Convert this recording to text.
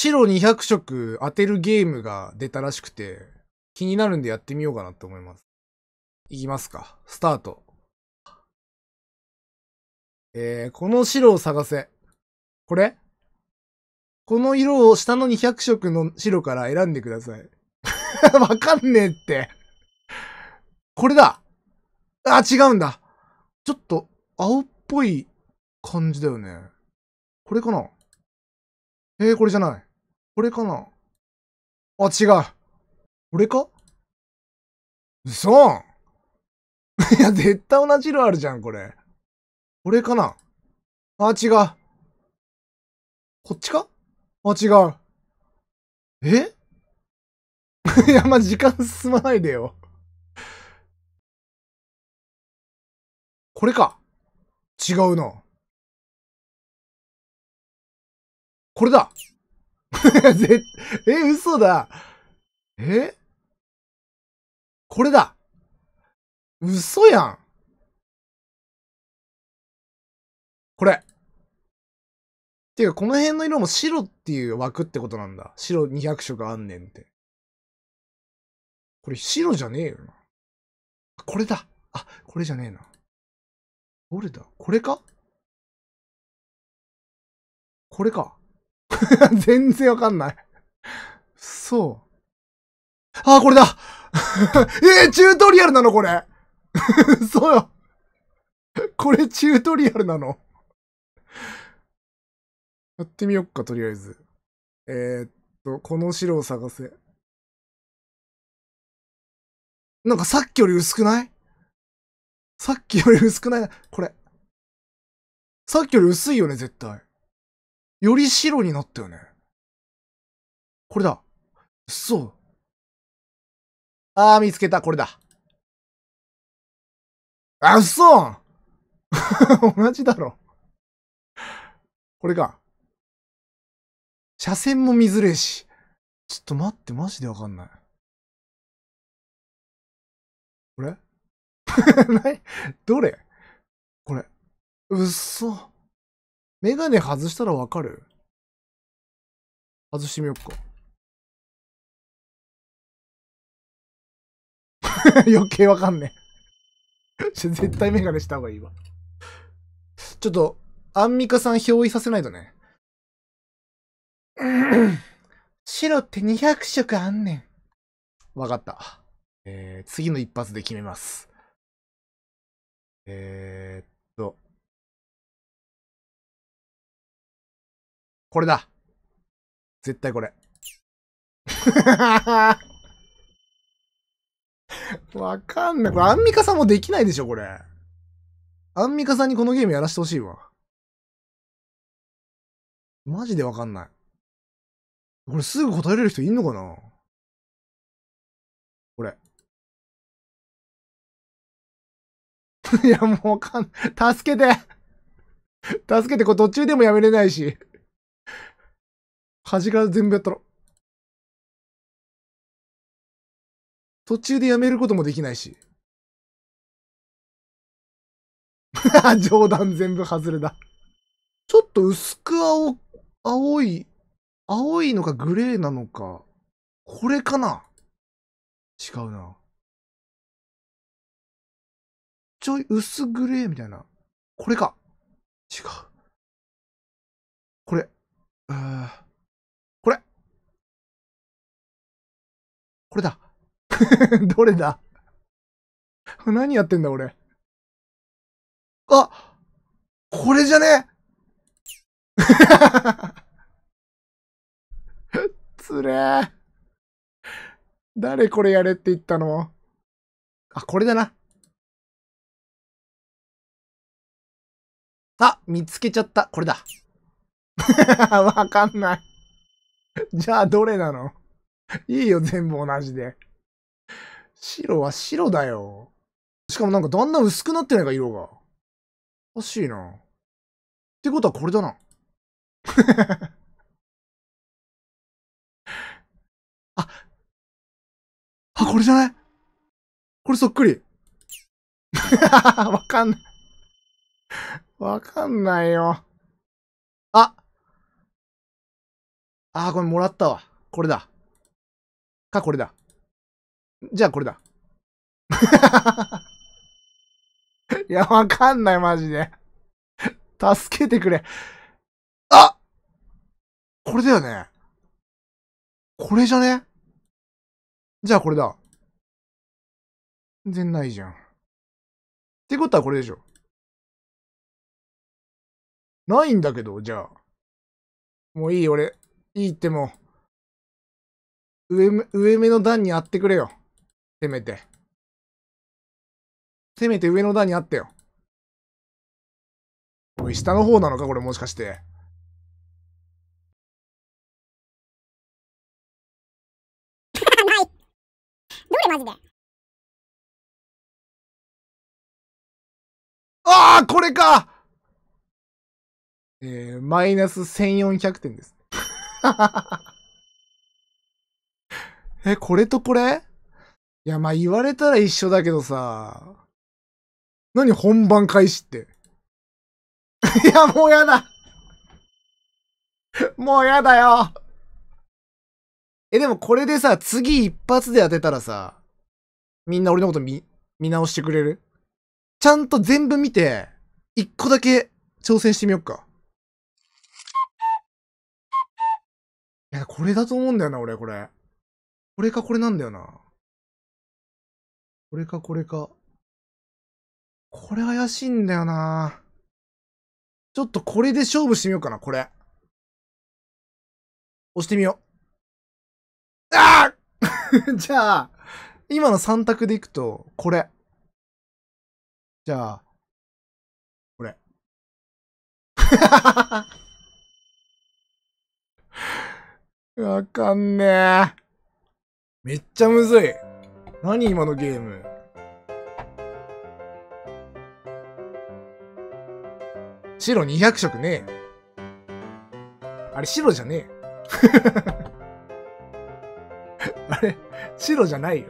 白200色当てるゲームが出たらしくて、気になるんでやってみようかなと思います。いきますか。スタート。えー、この白を探せ。これこの色を下の200色の白から選んでください。わかんねえってこれだあ、違うんだ。ちょっと、青っぽい感じだよね。これかなえー、これじゃない。これかなあ、違う。これか嘘 いや、絶対同じ色あるじゃん、これ。これかなあ、違う。こっちかあ、違う。え いや、ま、時間進まないでよこれか。違うな。これだ ぜえ、嘘だ。えこれだ。嘘やん。これ。ていうか、この辺の色も白っていう枠ってことなんだ。白200色あんねんって。これ白じゃねえよな。これだ。あ、これじゃねえな。どれだこれかこれか。全然わかんない。そう。あ、これだ えー、チュートリアルなのこれ そうよ。これチュートリアルなのやってみよっか、とりあえず。えー、っと、この白を探せ。なんかさっきより薄くないさっきより薄くないこれ。さっきより薄いよね、絶対。より白になったよね。これだ。そう。ああ、見つけた。これだ。あ、嘘 同じだろ。これか。車線も見づれし。ちょっと待って、マジでわかんない。これ どれこれ。嘘。メガネ外したらわかる外してみよっか。余計わかんねえ絶対メガネした方がいいわちょっと、アンミカさん憑依させないとね。白って200色あんねん。わかった。えー、次の一発で決めます。えー、っこれだ。絶対これ。わかんない。これアンミカさんもできないでしょ、これ。アンミカさんにこのゲームやらしてほしいわ。マジでわかんない。これすぐ答えれる人いんのかなこれ。いや、もうわかんない。助けて助けて、これ途中でもやめれないし。端から全部やったろ。途中でやめることもできないし。冗談全部外れだちょっと薄く青、青い、青いのかグレーなのか。これかな違うな。ちょい薄グレーみたいな。これか。違う。これ。うーこれだ。どれだ何やってんだ、俺。あこれじゃね つれー。誰これやれって言ったのあ、これだな。あ、見つけちゃった。これだ。わかんない。じゃあ、どれなの いいよ、全部同じで。白は白だよ。しかもなんかだんだん薄くなってないか、色が。おかしいな。ってことはこれだな。あ、あ、これじゃないこれそっくり。わかんない。わかんないよ。ああ、これもらったわ。これだ。か、これだ。じゃあ、これだ。いや、わかんない、マジで。助けてくれ。あこれだよね。これじゃねじゃあこれだ。全然ないじゃん。ってことはこれでしょ。ないんだけど、じゃあ。もういい、俺。いいっても上目、上目の段にあってくれよ。せめて。せめて上の段にあってよ。おい、下の方なのかこれもしかして。い。どれマジでああこれかえー、マイナス1400点です。え、これとこれいや、まあ言われたら一緒だけどさ。何本番開始って。いや、もうやだ。もうやだよ。え、でもこれでさ、次一発で当てたらさ、みんな俺のこと見、見直してくれるちゃんと全部見て、一個だけ挑戦してみよっか。いや、これだと思うんだよな、俺、これ。これかこれなんだよな。これかこれか。これ怪しいんだよな。ちょっとこれで勝負してみようかな、これ。押してみよう。ああ じゃあ、今の3択でいくと、これ。じゃあ、これ。わかんねえ。めっちゃむずい。何今のゲーム。白200色ねあれ白じゃねえ。あれ白じゃないよ。